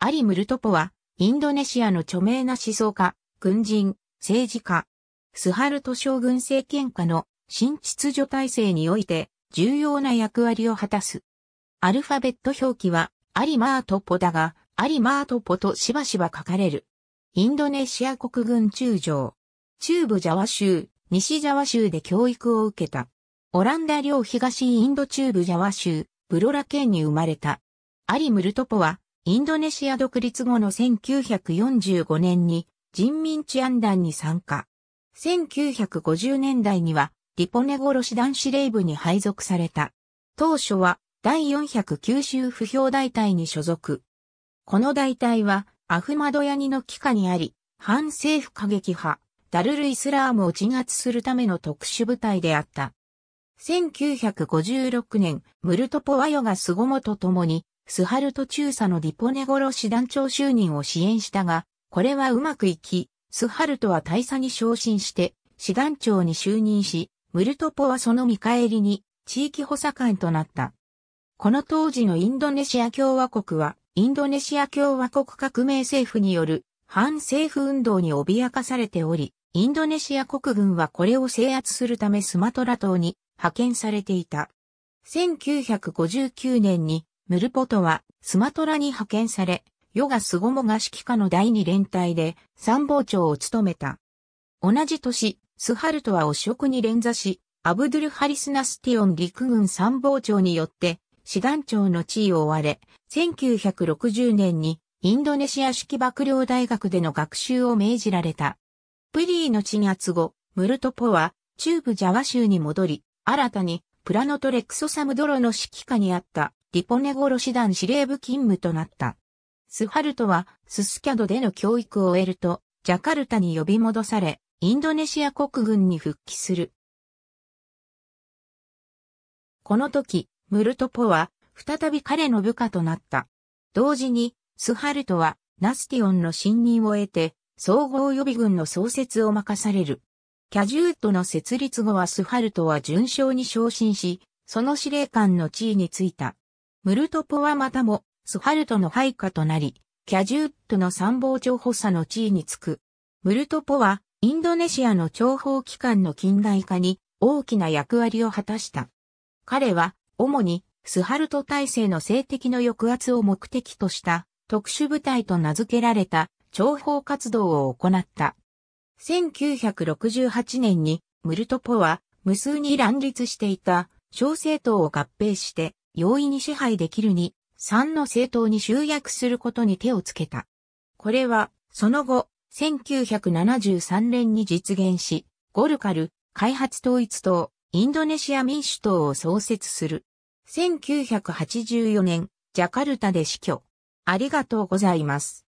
アリ・ムルトポは、インドネシアの著名な思想家、軍人、政治家、スハルト将軍政権下の新秩序体制において重要な役割を果たす。アルファベット表記はアリマートポだが、アリマートポとしばしば書かれる。インドネシア国軍中将。中部ジャワ州、西ジャワ州で教育を受けた。オランダ領東インド中部ジャワ州、ブロラ県に生まれた。アリ・ムルトポはインドネシア独立後の1945年に人民治安団に参加。1950年代にはリポネ殺し男子レ部に配属された。当初は第409州不評大隊に所属。この大隊はアフマドヤニの帰下にあり、反政府過激派、ダルルイスラームを鎮圧するための特殊部隊であった。1956年、ムルトポワヨがスゴモと共にスハルト中佐のディポネゴロ師団長就任を支援したが、これはうまくいき、スハルトは大佐に昇進して、師団長に就任し、ムルトポはその見返りに、地域補佐官となった。この当時のインドネシア共和国は、インドネシア共和国革命政府による反政府運動に脅かされており、インドネシア国軍はこれを制圧するためスマトラ島に派遣されていた。1959年にムルポトはスマトラに派遣され、ヨガスゴモが指揮下の第二連隊で参謀長を務めた。同じ年、スハルトは汚職に連座し、アブドゥル・ハリス・ナスティオン陸軍参謀長によって師団長の地位を追われ、1960年にインドネシア式幕僚大学での学習を命じられた。プリーの鎮圧後、ムルトポは中部ジャワ州に戻り、新たにプラノトレクソサムドロの指揮下にあったリポネゴロ師団司令部勤務となった。スハルトはススキャドでの教育を終えると、ジャカルタに呼び戻され、インドネシア国軍に復帰する。この時、ムルトポは再び彼の部下となった。同時に、スハルトはナスティオンの信任を得て、総合予備軍の創設を任される。キャジュートの設立後はスハルトは順将に昇進し、その司令官の地位についた。ムルトポはまたも、スハルトの配下となり、キャジュットの参謀長補佐の地位につく。ムルトポは、インドネシアの諜報機関の近代化に大きな役割を果たした。彼は、主に、スハルト体制の性的の抑圧を目的とした特殊部隊と名付けられた諜報活動を行った。1968年にムルトポは無数に乱立していた小政党を合併して容易に支配できるに、3の政党に集約することに手をつけた。これは、その後、1973年に実現し、ゴルカル、開発統一党、インドネシア民主党を創設する。1984年、ジャカルタで死去。ありがとうございます。